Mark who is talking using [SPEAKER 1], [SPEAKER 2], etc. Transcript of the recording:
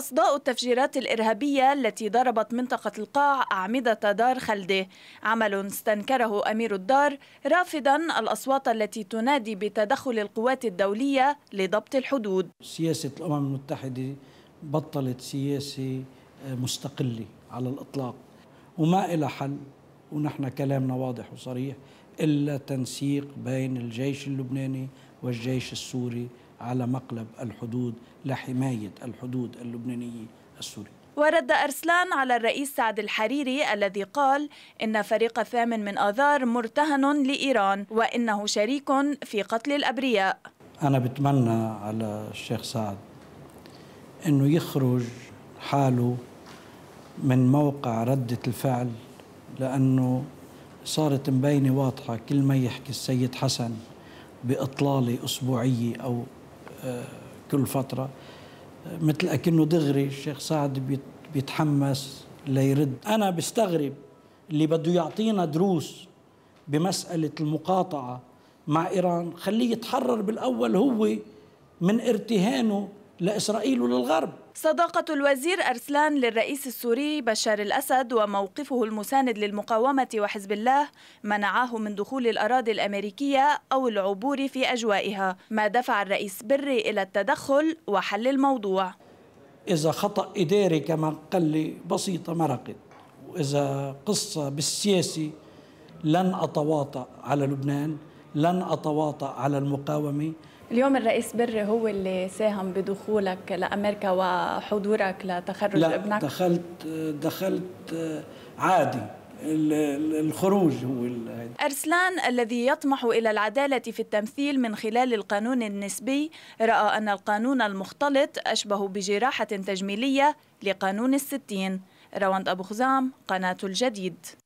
[SPEAKER 1] أصداء التفجيرات الإرهابية التي ضربت منطقة القاع أعمدة دار خلدة عمل استنكره أمير الدار رافضا الأصوات التي تنادي
[SPEAKER 2] بتدخل القوات الدولية لضبط الحدود سياسة الأمم المتحدة بطلت سياسة آه، مستقلة على الإطلاق وما إلى حل ونحن كلامنا واضح وصريح إلا تنسيق بين الجيش اللبناني والجيش السوري على مقلب الحدود لحماية الحدود اللبنانية السورية
[SPEAKER 1] ورد أرسلان على الرئيس سعد الحريري الذي قال إن فريق الثامن من آذار مرتهن لإيران وإنه شريك في قتل الأبرياء
[SPEAKER 2] أنا بتمنى على الشيخ سعد أنه يخرج حاله من موقع ردة الفعل لأنه صارت مبينة واضحة كل ما يحكي السيد حسن بإطلالة أسبوعية أو كل فترة مثل أكنه دغري الشيخ سعد بيتحمس ليرد أنا بستغرب اللي بده يعطينا دروس بمسألة المقاطعة مع إيران خليه يتحرر بالأول هو من ارتهانه لإسرائيل وللغرب
[SPEAKER 1] صداقة الوزير أرسلان للرئيس السوري بشار الأسد وموقفه المساند للمقاومة وحزب الله منعاه من دخول الأراضي الأمريكية أو العبور في أجوائها ما دفع الرئيس بري إلى التدخل وحل الموضوع
[SPEAKER 2] إذا خطأ إداري كما قال لي بسيطة مرقت وإذا قصة بالسياسي لن أتواطأ على لبنان لن أتواطأ على المقاومة
[SPEAKER 1] اليوم الرئيس بري هو اللي ساهم بدخولك لامريكا وحضورك لتخرج لا ابنك
[SPEAKER 2] دخلت دخلت عادي الخروج هو
[SPEAKER 1] أرسلان الذي يطمح إلى العدالة في التمثيل من خلال القانون النسبي رأى أن القانون المختلط أشبه بجراحة تجميلية لقانون الستين رواند أبو خزام قناة الجديد